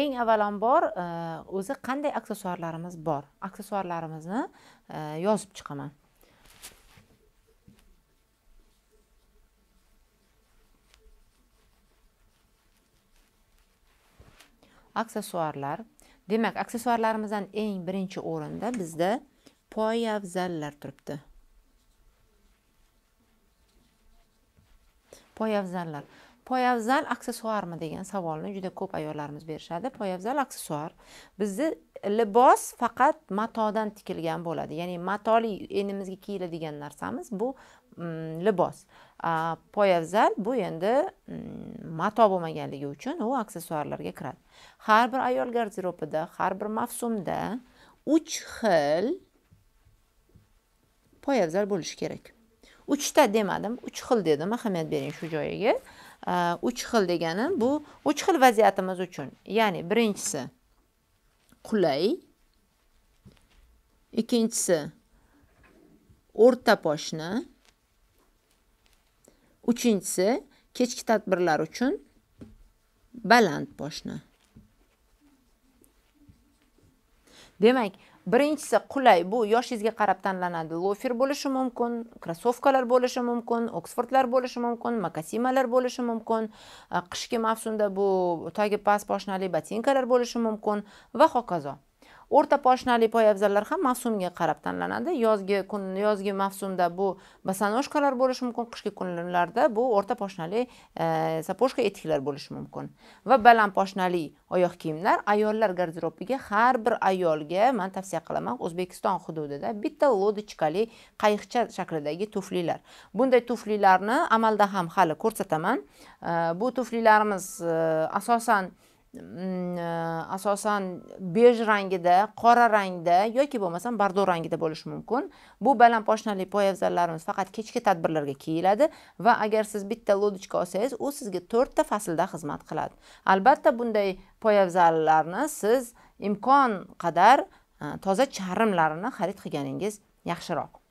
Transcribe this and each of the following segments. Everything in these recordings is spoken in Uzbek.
eng avvalambor e, o'zi qanday aksessuarlarimiz bor aksessuarlarimizni e, yozib chiqaman aksessuarlar demak aksessuarlarimizdan eng birinchi o'rinda bizda poyafzallar turibdi poyafzallar poyabzal aksessuarmi degan savolni juda ko'p ayollarimiz berishadi poyabzal aksessuar bizni libos faqat matodan tikilgan bo'ladi ya'ni matoli enimizga kiyiladigan narsamiz bu mm, libos poyabzal bu endi mm, mato bo'lmaganligi uchun u aksessuarlarga kiradi har bir ayol garderobida har bir mavsumda uch xil poyabzal bo'lishi kerak uchta demadim uch xil dedim ahamiyat bering shu joyiga Э, uch xil deganim bu uch xil vaziyatimiz uchun ya'ni birinchisi qulay ikkinchisi o'rta poshna uchinchisi kechki tadbirlar uchun baland poshna demak birinchisi qulay bu yoshingizga qarab tanlanadi lofer bo'lishi mumkin krossovkalar bo'lishi mumkin oksfordlar bo'lishi mumkin makasimalar bo'lishi mumkin qishki mavsumda bu tagi past poshnali botinkalar bo'lishi mumkin va hokazo o'rta poshnali poyabzallar ham mavsumga qarab tanlanadi yozgi kun yozgi mavsumda bu basanoshkalar bo'lishi mumkin qishki kunlarda bu o'rta poshnali e, saposhka etiklar bo'lishi mumkin va baland poshnali oyoq kiyimlar ayollar garderobiga har bir ayolga man tavsiya qilaman o'zbekiston hududida bitta lodichkali qayiqcha shaklidagi tuflilar bunday tuflilarni amalda ham hali ko'rsataman e, bu tuflilarimiz e, asosan Mm, e, asosan bej rangida qora rangda yoki bo'lmasam bardo rangida bo'lishi mumkin bu baland poshnali poyabzallarimiz faqat kechki tadbirlarga kiyiladi va agar siz bitta lodichka olsangiz u sizga to'rtta faslda xizmat qiladi albatta bunday poyabzallarni siz imkon qadar e, toza charmlarini xarid qilganingiz yaxshiroq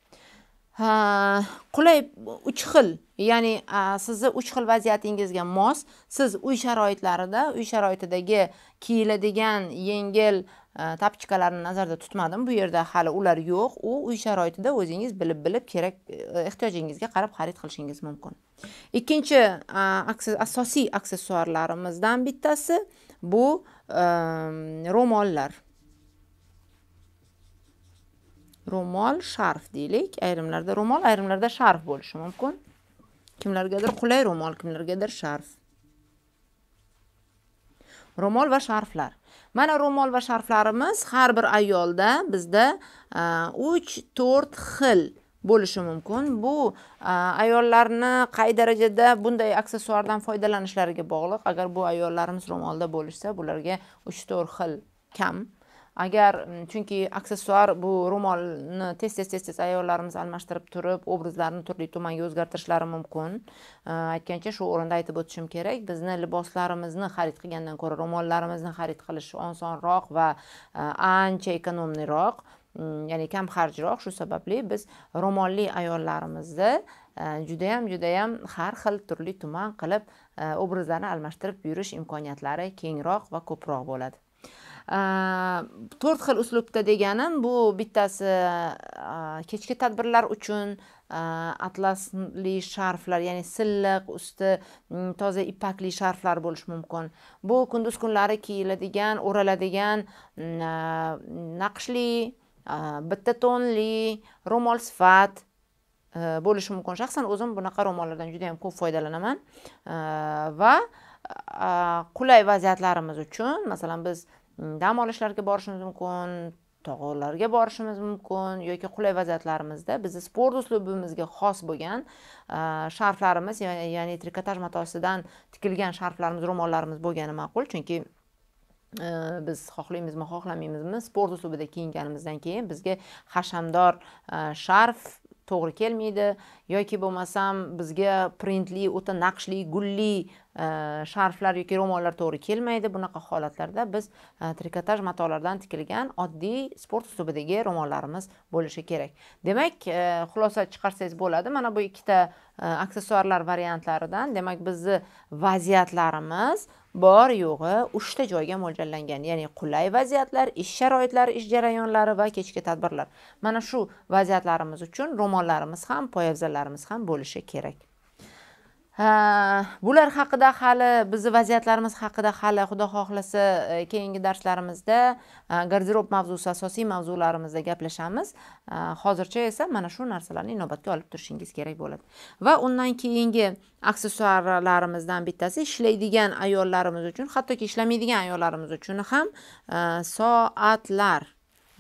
qulay uch xil ya'ni sizni uch xil vaziyatingizga mos siz uy sharoitlarida uy sharoitidagi kiyiladigan yengil tapichkalarni nazarda tutmadim bu yerda hali ular yo'q u uy sharoitida o'zingiz bilib bilib kerak e, ehtiyojingizga qarab xarid qilishingiz mumkin ikkinchi asosiy aksessuarlarimizdan bittasi bu ro'mollar ro'mol sharf deylik ayrimlarda ro'mol ayrimlarda sharf bo'lishi mumkin kimlargadir qulay ro'mol kimlargadir sharf ro'mol va sharflar mana ro'mol va sharflarimiz har bir ayolda bizda 3-4 e, xil bo'lishi mumkin bu e, ayollarni qay darajada bunday aksessuardan foydalanishlariga bog'liq agar bu ayollarimiz ro'molda bo'lishsa bularga 3-4 xil kam agar mm, chunki aksessuar bu ro'molni tez tez tez tez ayollarimiz almashtirib turib obrazlarni turli tumanga o'zgartirishlari mumkin э, aytgancha shu o'rinda aytib o'tishim kerak bizni liboslarimizni xarid qilgandan ko'ra ro'mollarimizni xarid qilish osonroq va э, ancha ekonomniroq mm, ya'ni kam xarjroq shu sababli biz ro'molli ayollarimizni э, judayam judayam har xil turli tuman qilib obrazlarni almashtirib yurish imkoniyatlari kengroq va ko'proq bo'ladi Э, to'rt xil uslubda deganim bu bittasi э, kechki tadbirlar uchun э, atlasli sharflar ya'ni silliq usti mm, toza ipakli sharflar bo'lishi mumkin bu kunduz kunlari kiyiladigan o'raladigan mm, naqshli bitta tonli ro'mol sifat bo'lishi mumkin shaxsan o'zim bunaqa ro'mollardan juda yam ko'p foydalanaman va qulay vaziyatlarimiz uchun masalan biz Mm, dam olishlarga borishimiz mumkin tog'larga borishimiz mumkin yoki qulay vaziyatlarimizda bizni sport uslubimizga xos bo'lgan sharflarimiz ya'ni trikotaj matosidan tikilgan sharflarimiz ro'mollarimiz bo'lgani ma'qul chunki e, biz xohlaymizmi xohlamaymizmi sport uslubida kiyinganimizdan keyin bizga hashamdor e, sharf to'g'ri kelmaydi yoki bo'lmasam bizga printli o'ta naqshli gulli sharflar э, yoki ro'mollar to'g'ri kelmaydi bunaqa holatlarda biz э, trikotaj matolardan tikilgan oddiy sport uslubidagi ro'mollarimiz bo'lishi kerak demak э, xulosa chiqarsangiz bo'ladi mana bu ikkita aksessuarlar variantlaridan demak bizni vaziyatlarimiz bor yo'g'i uchta joyga mo'ljallangan ya'ni qulay vaziyatlar ish sharoitlari ish jarayonlari va kechki tadbirlar mana shu vaziyatlarimiz uchun ro'mollarimiz ham poyabzallarimiz ham bo'lishi kerak bular haqida hali bizni vaziyatlarimiz haqida hali xudo xohlasa e, keyingi darslarimizda e, garderob mavzusi asosiy mavzularimizda gaplashamiz e, hozircha esa mana shu narsalarni inobatga olib turishingiz kerak bo'ladi va undan keyingi aksessuarlarimizdan bittasi ishlaydigan ayollarimiz uchun hattoki ishlamaydigan ayollarimiz uchun ham soatlar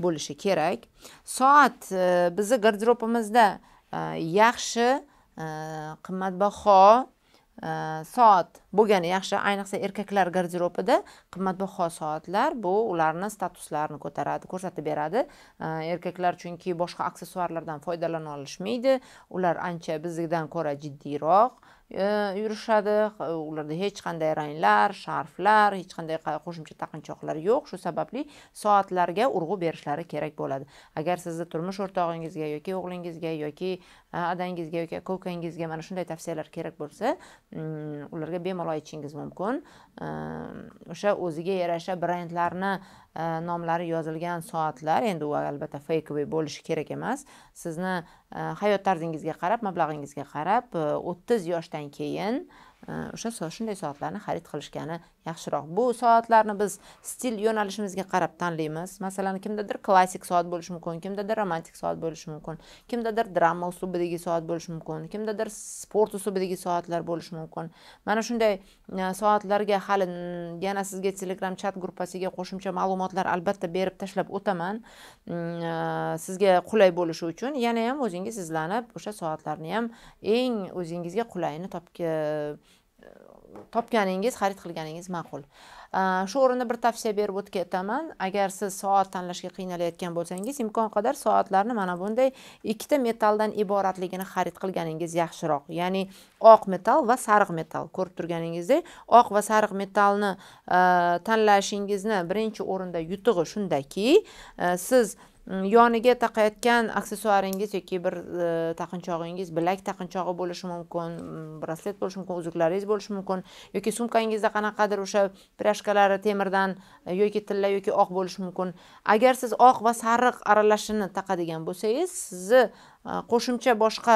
bo'lishi kerak soat bizni garderobimizda yaxshi Э, qimmatbaho э, soat bo'lgani yaxshi ayniqsa erkaklar garderobida qimmatbaho soatlar bu ularni statuslarini ko'taradi ko'rsatib beradi э, erkaklar chunki boshqa aksessuarlardan foydalana olishmaydi ular ancha bizdan ko'ra jiddiyroq yurishadi ularda hech qanday ranglar sharflar hech qanday qo'shimcha taqinchoqlar yo'q shu sababli soatlarga urg'u berishlari kerak bo'ladi agar sizni turmush o'rtog'ingizga yoki o'g'lingizga yoki adangizga yoki kokangizga mana shunday tavsiyalar kerak bo'lsa mm, ularga bemalol aytishingiz mumkin o'sha o'ziga yarasha brendlarni nomlari yozilgan soatlar endi u albatta feykovый bo'lishi kerak emas sizni hayot tarzingizga qarab mablag'ingizga qarab e, o'ttiz yoshdan keyin o'sha shunday soatlarni xarid qilishgani yaxshiroq bu soatlarni biz stil yo'nalishimizga qarab tanlaymiz masalan kimdadir klassik soat bo'lishi mumkin kimdadir romantik soat bo'lishi mumkin kimdadir drama uslubidagi soat bo'lishi mumkin kimdadir sport uslubidagi soatlar bo'lishi mumkin mana shunday e, soatlarga hali yana sizga telegram chat gruppasiga qo'shimcha ma'lumotlar albatta berib tashlab o'taman mm, e, sizga qulay bo'lishi uchun yana ham o'zingiz izlanib o'sha soatlarni ham eng o'zingizga qulayini topib topganingiz xarid qilganingiz ma'qul shu o'rinda bir tavsiya berib ketaman agar siz soat tanlashga qiynalayotgan bo'lsangiz imkon qadar soatlarni mana bunday ikkita metaldan iboratligini xarid qilganingiz yaxshiroq ya'ni oq metal va sariq metal ko'rib turganingizdek oq va sariq metalni tanlashingizni birinchi o'rinda yutug'i shundaki siz yoniga taqayotgan aksessuaringiz yoki bir e, taqinchog'ingiz bilak taqinchog'i bo'lishi mumkin braslet bo'lishi mumkin uzuklaringiz bo'lishi mumkin yoki sumkangizda qanaqadir o'sha pryashkalari temirdan e, yoki tilla yoki oq bo'lishi mumkin agar siz oq va sariq aralashini taqadigan bo'lsangiz sizni e, qo'shimcha boshqa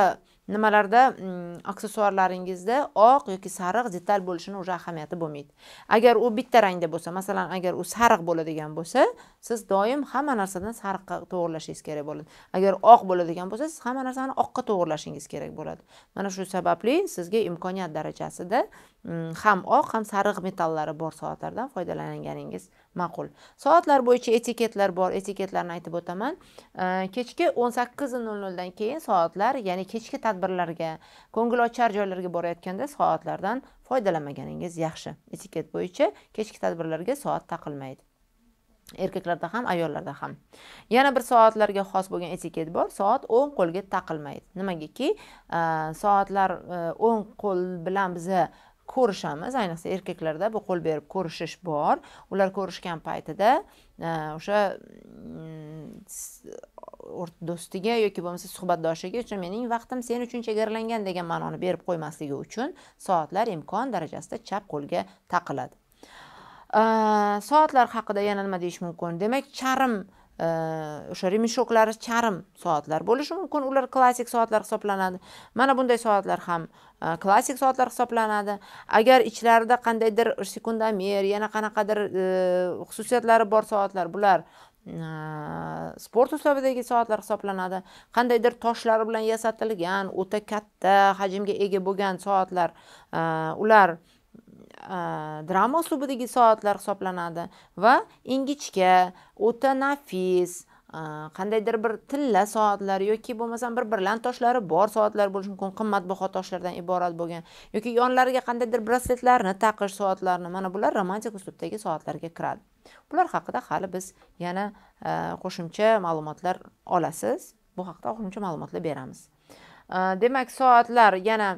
nimalarda mm, aksessuarlaringizda oq yoki sariq detal bo'lishini уже ahamiyati bo'lmaydi agar u bitta rangda bo'lsa masalan agar u sariq bo'ladigan bo'lsa siz doim hamma narsadan sariqqa to'g'irlashingiz kerak bo'ladi agar oq bo'ladigan bo'lsa siz hamma narsani oqqa to'g'irlashingiz kerak bo'ladi mana shu sababli sizga imkoniyat darajasida mm, ham oq ham sariq metallari bor soatlardan foydalanganingiz ma'qul soatlar bo'yicha etiketlar bor etiketlarni aytib o'taman kechki o'n sakkiz nol noldan keyin soatlar ya'ni kechki tadbirlarga ko'ngilochar joylarga borayotganda soatlardan foydalanmaganingiz yaxshi etiket bo'yicha kechki tadbirlarga soat taqilmaydi erkaklarda ham ayollarda ham yana bir soatlarga xos bo'lgan etiket bor soat o'ng qo'lga taqilmaydi nimagaki soatlar o'ng qo'l bilan biza ko'rishamiz ayniqsa erkaklarda bu qo'l berib ko'rishish bor ular ko'rishgan paytida e, o'sha mm, do'stiga yoki bo'lmasa suhbatdoshiga uchun mening vaqtim sen uchun chegaralangan degan ma'noni berib qo'ymasligi uchun soatlar imkon darajasida chap qo'lga taqiladi e, soatlar haqida yana nima deyish mumkin demak charm o'sha remeshoklari charm soatlar bo'lishi mumkin ular klassik soatlar hisoblanadi mana bunday soatlar ham klassik soatlar hisoblanadi agar ichlarida qandaydir sekundomer yana qanaqadir xususiyatlari bor soatlar bular sport uslubidagi soatlar hisoblanadi qandaydir toshlar bilan yasatilgan o'ta katta hajmga ega bo'lgan soatlar ular Э, drama uslubidagi soatlar hisoblanadi va ingichka o'ta nafis e, qandaydir bir tilla soatlar yoki bo'lmasam bir birlant toshlari bor soatlar bo'lishi mumkin qimmatbaho toshlardan iborat bo'lgan yoki yonlariga qandaydir brasletlarni taqish soatlarni mana bular romantik uslubdagi soatlarga kiradi bular haqida hali biz yana e, qo'shimcha ma'lumotlar olasiz bu haqida qo'shimcha ma'lumotlar beramiz e, demak soatlar yana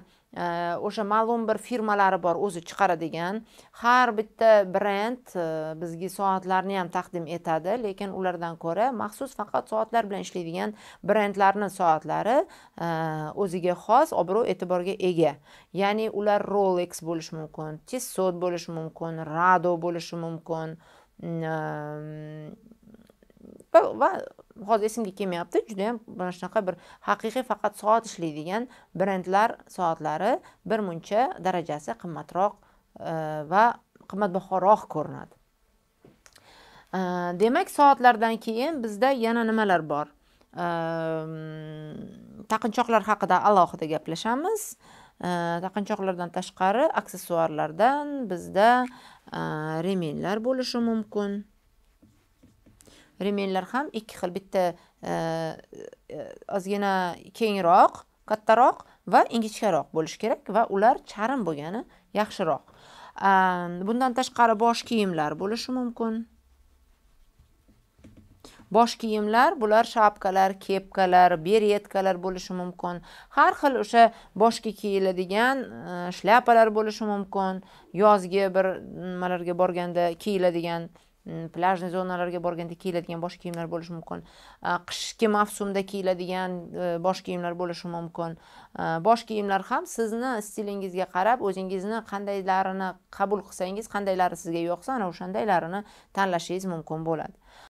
o'sha э, ma'lum bir firmalari bor o'zi chiqaradigan har bitta brend e, bizga soatlarni ham taqdim etadi lekin ulardan ko'ra maxsus faqat soatlar bilan ishlaydigan brendlarni soatlari e, o'ziga xos obro' e'tiborga ega ya'ni ular rolex bo'lishi mumkin tissot bo'lishi mumkin rado bo'lishi mumkin mm, va hozir esimga kelmayapti juda yam mana shunaqa bir haqiqiy faqat soat ishlaydigan brendlar soatlari bir muncha darajasi qimmatroq e, va qimmatbahoroq ko'rinadi e, demak soatlardan keyin bizda yana nimalar bor e, taqinchoqlar haqida alohida gaplashamiz taqinchoqlardan tashqari aksessuarlardan bizda remenlar bo'lishi mumkin remenlar ham ikki xil bitta e, e, ozgina kengroq kattaroq va ingichkaroq bo'lishi kerak va ular charm bo'lgani yaxshiroq bundan tashqari bosh kiyimlar bo'lishi mumkin bosh kiyimlar bular shapkalar kepkalar beretkalar bo'lishi mumkin har xil o'sha boshga kiyiladigan e, shlyapalar bo'lishi mumkin yozgi bir nimalarga borganda kiyiladigan plyajniy zonalarga borganda kiyiladigan bosh kiyimlar bo'lishi mumkin qishki mavsumda kiyiladigan bosh kiyimlar bo'lishi mumkin bosh kiyimlar ham sizni stilingizga qarab o'zingizni qandaylarini qabul qilsangiz qandaylari sizga yoqsa ana o'shandaylarini tanlashingiz mumkin bo'ladi